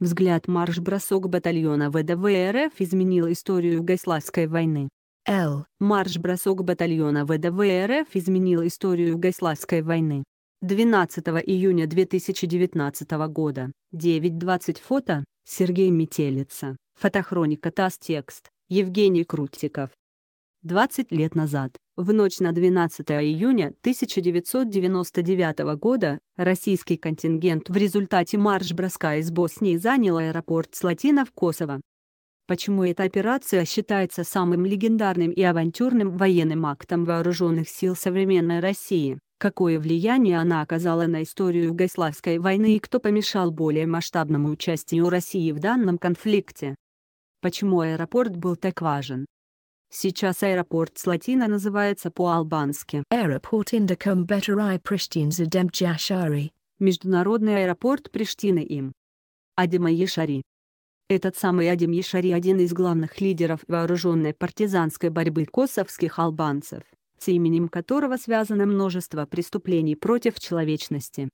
Взгляд марш-бросок батальона ВДВ РФ изменил историю Гаславской войны. Л. Марш-бросок батальона ВДВ РФ изменил историю Гаславской войны. 12 июня 2019 года, 9.20 фото, Сергей Метелица, фотохроника ТАСС-текст, Евгений Крутиков. 20 лет назад, в ночь на 12 июня 1999 года российский контингент в результате марш-броска из Боснии занял аэропорт Слатина в Косово. Почему эта операция считается самым легендарным и авантюрным военным актом вооруженных сил современной России? Какое влияние она оказала на историю Югославской войны и кто помешал более масштабному участию России в данном конфликте? Почему аэропорт был так важен? Сейчас аэропорт с латина называется по-албански. Аэропорт Индаком Бетарай Приштин Задем Джашари. Международный аэропорт Приштины им. Адима Ешари. Этот самый Адим Ешари один из главных лидеров вооруженной партизанской борьбы косовских албанцев, с именем которого связано множество преступлений против человечности.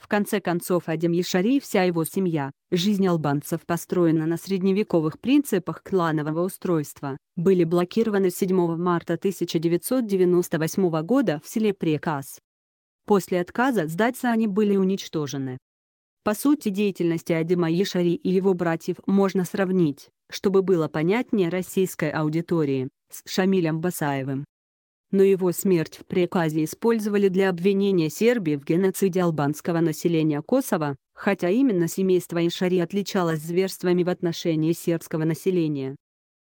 В конце концов, Адем Ешари и вся его семья, жизнь албанцев построена на средневековых принципах кланового устройства, были блокированы 7 марта 1998 года в селе Прекас. После отказа сдаться они были уничтожены. По сути деятельности Адема Ешари и его братьев можно сравнить, чтобы было понятнее российской аудитории, с Шамилем Басаевым но его смерть в приказе использовали для обвинения Сербии в геноциде албанского населения Косово, хотя именно семейство Ишари отличалось зверствами в отношении сербского населения.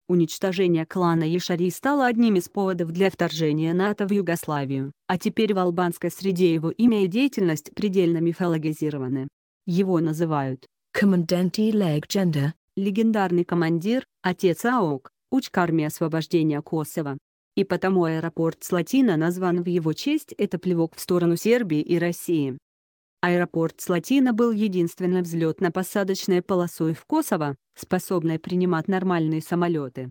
Уничтожение клана Ишари стало одним из поводов для вторжения НАТО в Югославию, а теперь в албанской среде его имя и деятельность предельно мифологизированы. Его называют «Команданти Легенда», легендарный командир, отец АОК, учка освобождения Косово и потому аэропорт Слатина назван в его честь — это плевок в сторону Сербии и России. Аэропорт Слатина был единственной взлетно-посадочной полосой в Косово, способной принимать нормальные самолеты.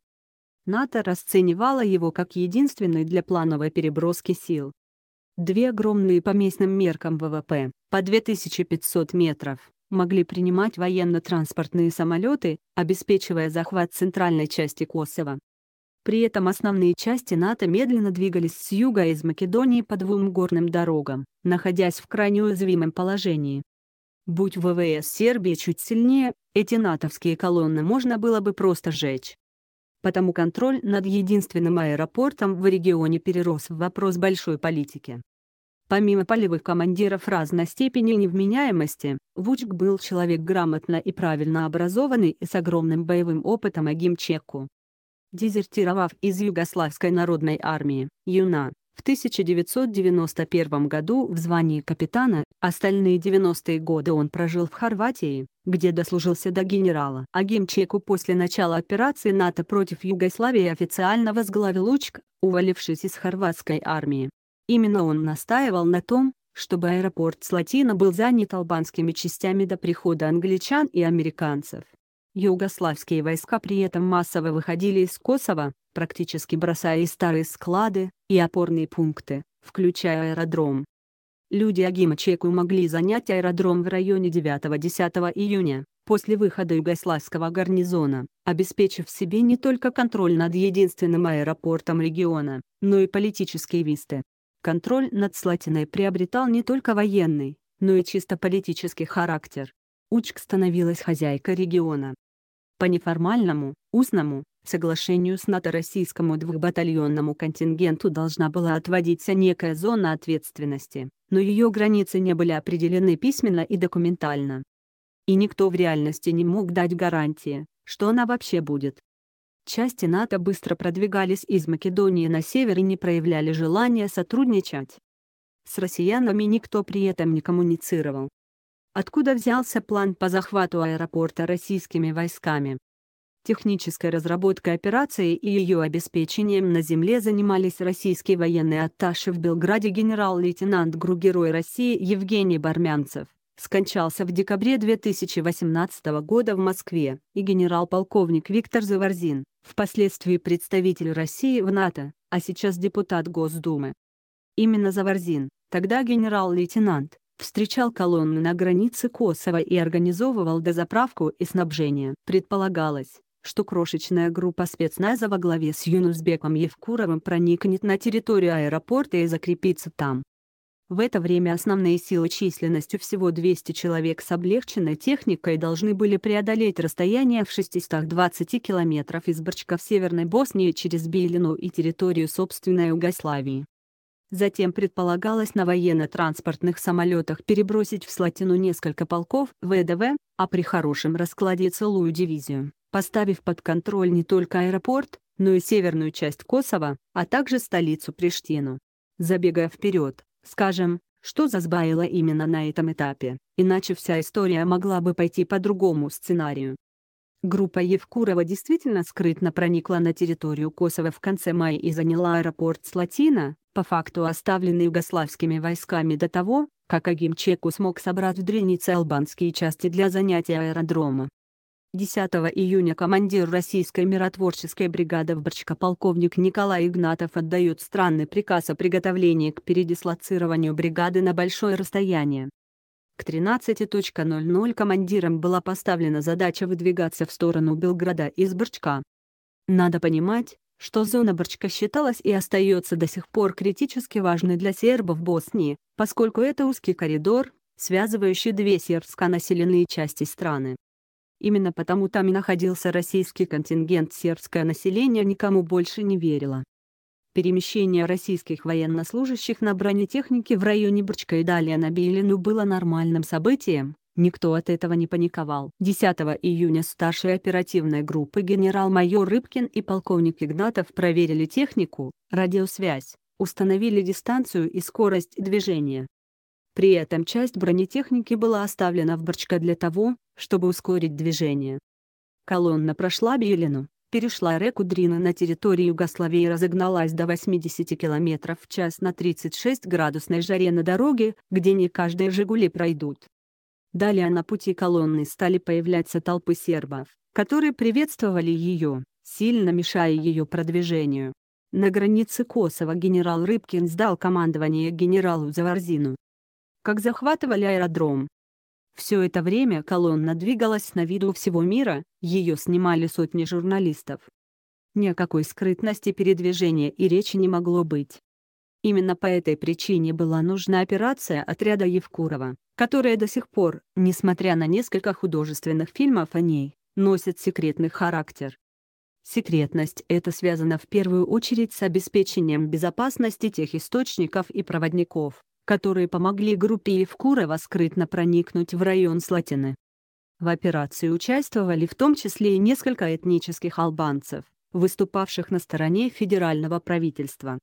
НАТО расценивало его как единственный для плановой переброски сил. Две огромные по местным меркам ВВП, по 2500 метров, могли принимать военно-транспортные самолеты, обеспечивая захват центральной части Косово. При этом основные части НАТО медленно двигались с юга из Македонии по двум горным дорогам, находясь в крайне уязвимом положении. Будь ВВС Сербии чуть сильнее, эти натовские колонны можно было бы просто сжечь. Потому контроль над единственным аэропортом в регионе перерос в вопрос большой политики. Помимо полевых командиров разной степени невменяемости, Вучк был человек грамотно и правильно образованный и с огромным боевым опытом Агим Чеку, дезертировав из Югославской народной армии, Юна, в 1991 году в звании капитана, остальные 90-е годы он прожил в Хорватии, где дослужился до генерала. А Агимчеку после начала операции НАТО против Югославии официально возглавил Лучк, увалившись из хорватской армии. Именно он настаивал на том, чтобы аэропорт Слатина был занят албанскими частями до прихода англичан и американцев. Югославские войска при этом массово выходили из Косово, практически бросая и старые склады, и опорные пункты, включая аэродром. Люди Агима Чеку могли занять аэродром в районе 9-10 июня, после выхода югославского гарнизона, обеспечив себе не только контроль над единственным аэропортом региона, но и политические висты. Контроль над Слатиной приобретал не только военный, но и чисто политический характер. Учк становилась хозяйкой региона, по неформальному, устному, соглашению с НАТО российскому двухбатальонному контингенту должна была отводиться некая зона ответственности, но ее границы не были определены письменно и документально. И никто в реальности не мог дать гарантии, что она вообще будет. Части НАТО быстро продвигались из Македонии на север и не проявляли желания сотрудничать. С россиянами никто при этом не коммуницировал. Откуда взялся план по захвату аэропорта российскими войсками? Технической разработкой операции и ее обеспечением на земле занимались российские военные атташи в Белграде генерал-лейтенант Гругерой России Евгений Бармянцев, скончался в декабре 2018 года в Москве, и генерал-полковник Виктор Заварзин, впоследствии представитель России в НАТО, а сейчас депутат Госдумы. Именно Заварзин, тогда генерал-лейтенант, встречал колонны на границе Косово и организовывал дозаправку и снабжение. Предполагалось, что крошечная группа спецназа во главе с Юнусбеком Евкуровым проникнет на территорию аэропорта и закрепится там. В это время основные силы численностью всего 200 человек с облегченной техникой должны были преодолеть расстояние в 620 километров из Борчка в Северной Боснии через Белину и территорию собственной Югославии. Затем предполагалось на военно-транспортных самолетах перебросить в Слатину несколько полков ВДВ, а при хорошем раскладе целую дивизию, поставив под контроль не только аэропорт, но и северную часть Косово, а также столицу Приштину. Забегая вперед, скажем, что засбаило именно на этом этапе, иначе вся история могла бы пойти по другому сценарию. Группа Евкурова действительно скрытно проникла на территорию Косово в конце мая и заняла аэропорт Слатина, по факту оставленный югославскими войсками до того, как Агимчеку смог собрать в Дренице албанские части для занятия аэродрома. 10 июня командир российской миротворческой бригады в Брчко полковник Николай Игнатов отдает странный приказ о приготовлении к передислоцированию бригады на большое расстояние. К 13.00 командирам была поставлена задача выдвигаться в сторону Белграда из Брчка. Надо понимать, что зона Зоноборчка считалась и остается до сих пор критически важной для сербов Боснии, поскольку это узкий коридор, связывающий две сербско населенные части страны. Именно потому там и находился российский контингент сербское население никому больше не верило. Перемещение российских военнослужащих на бронетехнике в районе Брчка и далее на Белину было нормальным событием, Никто от этого не паниковал. 10 июня старшие оперативной группы генерал-майор Рыбкин и полковник Игнатов проверили технику, радиосвязь, установили дистанцию и скорость движения. При этом часть бронетехники была оставлена в Борчка для того, чтобы ускорить движение. Колонна прошла Белину, перешла реку Дрина на территории Югославии и разогналась до 80 км в час на 36 градусной жаре на дороге, где не каждые «Жигули» пройдут. Далее а на пути колонны стали появляться толпы сербов, которые приветствовали ее, сильно мешая ее продвижению. На границе Косово генерал Рыбкин сдал командование генералу Заварзину. Как захватывали аэродром. Все это время колонна двигалась на виду всего мира, ее снимали сотни журналистов. Ни о какой скрытности передвижения и речи не могло быть. Именно по этой причине была нужна операция отряда Евкурова, которая до сих пор, несмотря на несколько художественных фильмов о ней, носит секретный характер. Секретность это связано в первую очередь с обеспечением безопасности тех источников и проводников, которые помогли группе Евкурова скрытно проникнуть в район Слатины. В операции участвовали в том числе и несколько этнических албанцев, выступавших на стороне федерального правительства.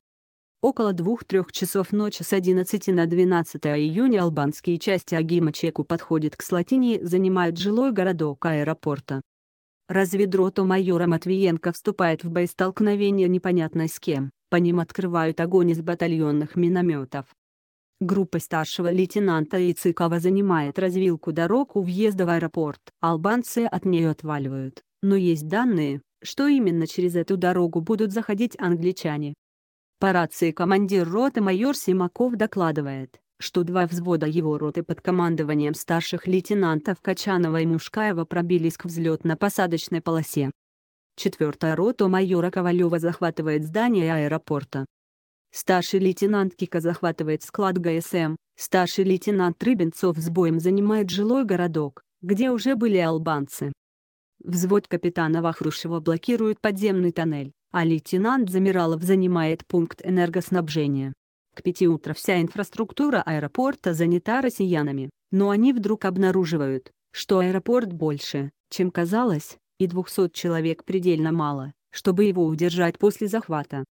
Около 2-3 часов ночи с 11 на 12 июня албанские части Агима Чеку подходят к Слатинии занимают жилой городок аэропорта. Разведрота майора Матвиенко вступает в боестолкновение непонятно с кем, по ним открывают огонь из батальонных минометов. Группа старшего лейтенанта Ицикова занимает развилку дорог у въезда в аэропорт. Албанцы от нее отваливают, но есть данные, что именно через эту дорогу будут заходить англичане. По рации командир роты майор Симаков докладывает, что два взвода его роты под командованием старших лейтенантов Качанова и Мушкаева пробились к взлетно-посадочной полосе. Четвертая рота майора Ковалева захватывает здание аэропорта. Старший лейтенант Кика захватывает склад ГСМ, старший лейтенант Рыбенцов с боем занимает жилой городок, где уже были албанцы. Взвод капитана Вахрушева блокирует подземный тоннель, а лейтенант Замиралов занимает пункт энергоснабжения. К пяти утра вся инфраструктура аэропорта занята россиянами, но они вдруг обнаруживают, что аэропорт больше, чем казалось, и 200 человек предельно мало, чтобы его удержать после захвата.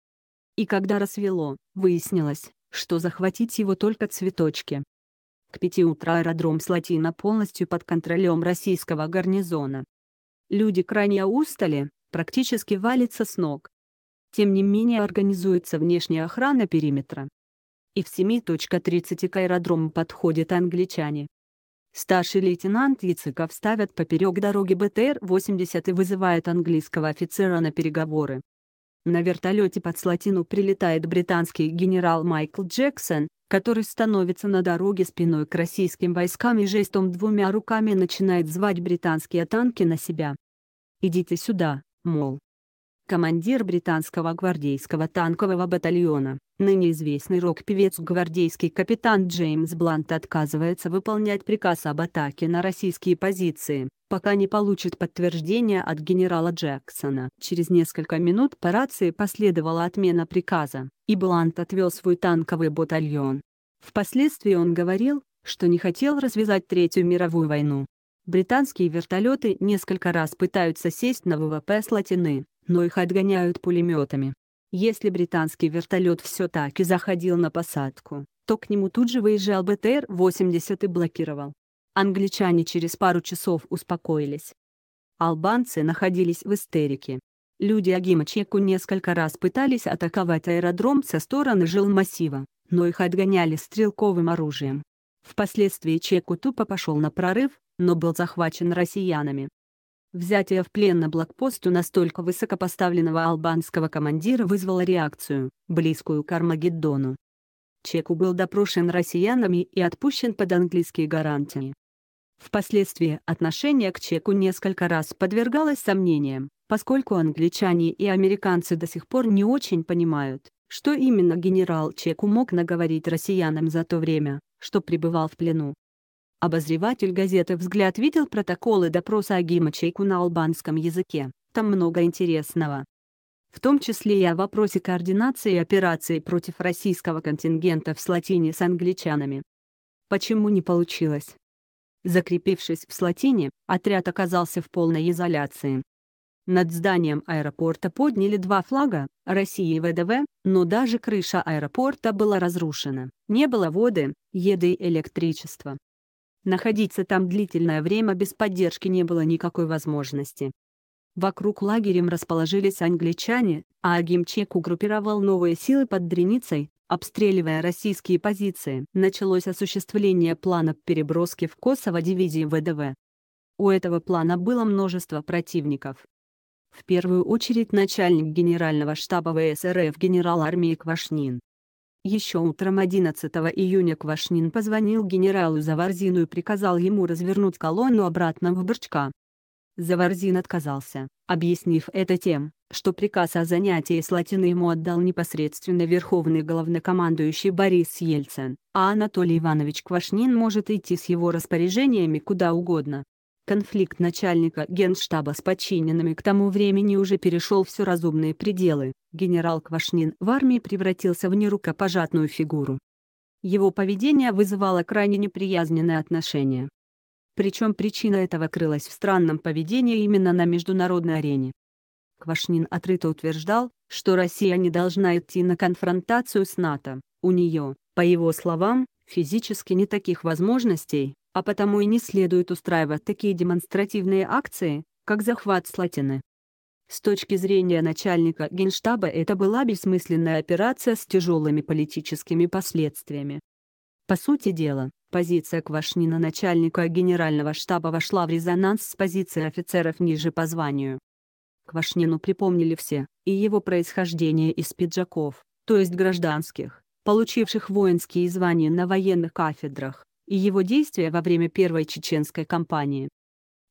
И когда рассвело, выяснилось, что захватить его только цветочки. К пяти утра аэродром Слатина полностью под контролем российского гарнизона. Люди крайне устали, практически валятся с ног. Тем не менее организуется внешняя охрана периметра. И в 7.30 к аэродрому подходят англичане. Старший лейтенант Яцыков ставят поперек дороги БТР-80 и вызывает английского офицера на переговоры. На вертолете под Слатину прилетает британский генерал Майкл Джексон, который становится на дороге спиной к российским войскам и жестом двумя руками начинает звать британские танки на себя. «Идите сюда», мол командир британского гвардейского танкового батальона, ныне известный рок-певец гвардейский капитан Джеймс Блант отказывается выполнять приказ об атаке на российские позиции, пока не получит подтверждения от генерала Джексона. Через несколько минут по рации последовала отмена приказа, и Блант отвел свой танковый батальон. Впоследствии он говорил, что не хотел развязать Третью мировую войну. Британские вертолеты несколько раз пытаются сесть на ВВП Слатины, но их отгоняют пулеметами. Если британский вертолет все таки заходил на посадку, то к нему тут же выезжал БТР-80 и блокировал. Англичане через пару часов успокоились. Албанцы находились в истерике. Люди Агима Чеку несколько раз пытались атаковать аэродром со стороны жилмассива, но их отгоняли стрелковым оружием. Впоследствии Чеку тупо пошел на прорыв, но был захвачен россиянами. Взятие в плен на блокпосту настолько высокопоставленного албанского командира вызвало реакцию, близкую к Армагеддону. Чеку был допрошен россиянами и отпущен под английские гарантии. Впоследствии отношение к Чеку несколько раз подвергалось сомнениям, поскольку англичане и американцы до сих пор не очень понимают, что именно генерал Чеку мог наговорить россиянам за то время, что пребывал в плену. Обозреватель газеты «Взгляд» видел протоколы допроса Агима Чайку на албанском языке. Там много интересного. В том числе и о вопросе координации операций против российского контингента в Слатине с англичанами. Почему не получилось? Закрепившись в Слатине, отряд оказался в полной изоляции. Над зданием аэропорта подняли два флага, России и ВДВ, но даже крыша аэропорта была разрушена, не было воды, еды и электричества. Находиться там длительное время без поддержки не было никакой возможности. Вокруг лагерем расположились англичане, а Агимчек угруппировал новые силы под Дреницей, обстреливая российские позиции. Началось осуществление плана переброски в Косово дивизии ВДВ. У этого плана было множество противников. В первую очередь начальник генерального штаба ВСРФ генерал армии Квашнин. Еще утром 11 июня Квашнин позвонил генералу Заварзину и приказал ему развернуть колонну обратно в Борчка. Заварзин отказался, объяснив это тем, что приказ о занятии с ему отдал непосредственно верховный главнокомандующий Борис Ельцин, а Анатолий Иванович Квашнин может идти с его распоряжениями куда угодно. Конфликт начальника генштаба с подчиненными к тому времени уже перешел все разумные пределы генерал Квашнин в армии превратился в нерукопожатную фигуру. Его поведение вызывало крайне неприязненное отношение. Причем причина этого крылась в странном поведении именно на международной арене. Квашнин отрыто утверждал, что Россия не должна идти на конфронтацию с НАТО, у нее, по его словам, физически не таких возможностей, а потому и не следует устраивать такие демонстративные акции, как захват Слатины. С точки зрения начальника Генштаба это была бессмысленная операция с тяжелыми политическими последствиями. По сути дела, позиция Квашнина начальника генерального штаба вошла в резонанс с позицией офицеров ниже по званию. Квашнину припомнили все, и его происхождение из пиджаков, то есть гражданских, получивших воинские звания на военных кафедрах, и его действия во время Первой чеченской кампании.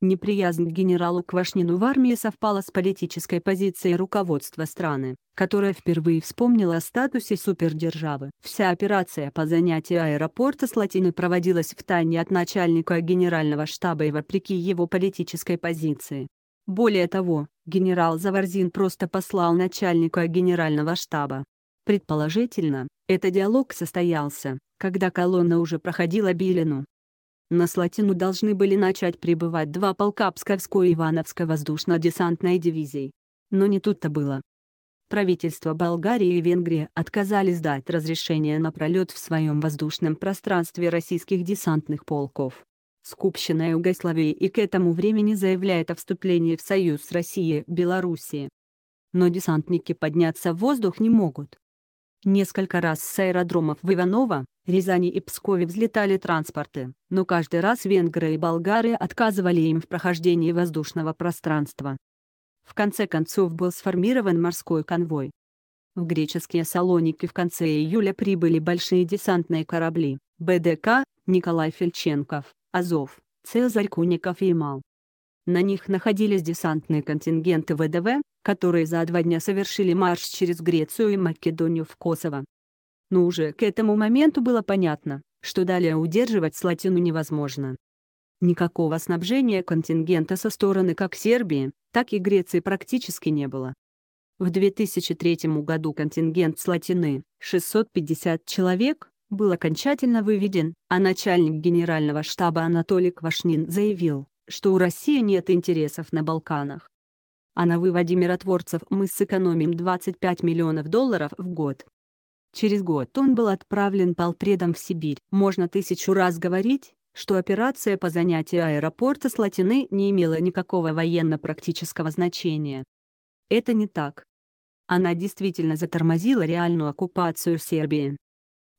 Неприязнь к генералу Квашнину в армии совпала с политической позицией руководства страны, которая впервые вспомнила о статусе супердержавы. Вся операция по занятию аэропорта с Латиной проводилась в тайне от начальника генерального штаба и вопреки его политической позиции. Более того, генерал Заварзин просто послал начальника генерального штаба. Предположительно, этот диалог состоялся, когда колонна уже проходила Билину. На Слатину должны были начать прибывать два полка Псковской и Ивановской воздушно-десантной дивизии. Но не тут-то было. Правительства Болгарии и Венгрии отказались дать разрешение на пролет в своем воздушном пространстве российских десантных полков. Скупщина Югославии и к этому времени заявляет о вступлении в союз с Россией и Белоруссией. Но десантники подняться в воздух не могут. Несколько раз с аэродромов в Иваново, Рязани и Пскове взлетали транспорты, но каждый раз венгры и болгары отказывали им в прохождении воздушного пространства. В конце концов был сформирован морской конвой. В греческие Салоники в конце июля прибыли большие десантные корабли БДК, Николай Фельченков, Азов, Цезарь Куников и Имал. На них находились десантные контингенты ВДВ, которые за два дня совершили марш через Грецию и Македонию в Косово но уже к этому моменту было понятно, что далее удерживать Слатину невозможно. Никакого снабжения контингента со стороны как Сербии, так и Греции практически не было. В 2003 году контингент Слатины, 650 человек, был окончательно выведен, а начальник генерального штаба Анатолий Квашнин заявил, что у России нет интересов на Балканах. А на выводе миротворцев мы сэкономим 25 миллионов долларов в год. Через год он был отправлен полпредом в Сибирь. Можно тысячу раз говорить, что операция по занятию аэропорта Слатины не имела никакого военно-практического значения. Это не так. Она действительно затормозила реальную оккупацию Сербии.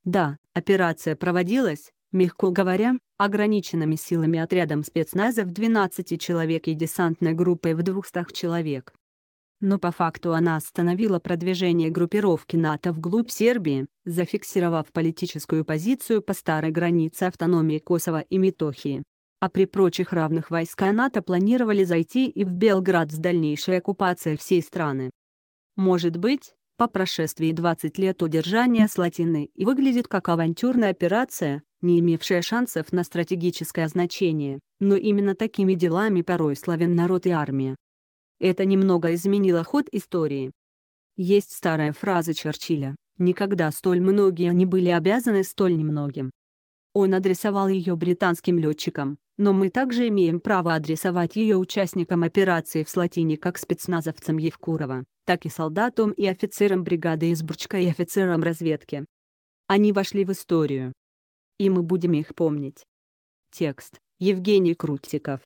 Да, операция проводилась, мягко говоря, ограниченными силами отрядом спецназа в 12 человек и десантной группой в 200 человек но по факту она остановила продвижение группировки НАТО вглубь Сербии, зафиксировав политическую позицию по старой границе автономии Косово и Метохии. А при прочих равных войска НАТО планировали зайти и в Белград с дальнейшей оккупацией всей страны. Может быть, по прошествии 20 лет удержания Слатины и выглядит как авантюрная операция, не имевшая шансов на стратегическое значение, но именно такими делами порой славен народ и армия. Это немного изменило ход истории. Есть старая фраза Черчилля «Никогда столь многие не были обязаны столь немногим». Он адресовал ее британским летчикам, но мы также имеем право адресовать ее участникам операции в Слатине как спецназовцам Евкурова, так и солдатам и офицерам бригады из Бурчка и офицерам разведки. Они вошли в историю. И мы будем их помнить. Текст. Евгений Крутиков.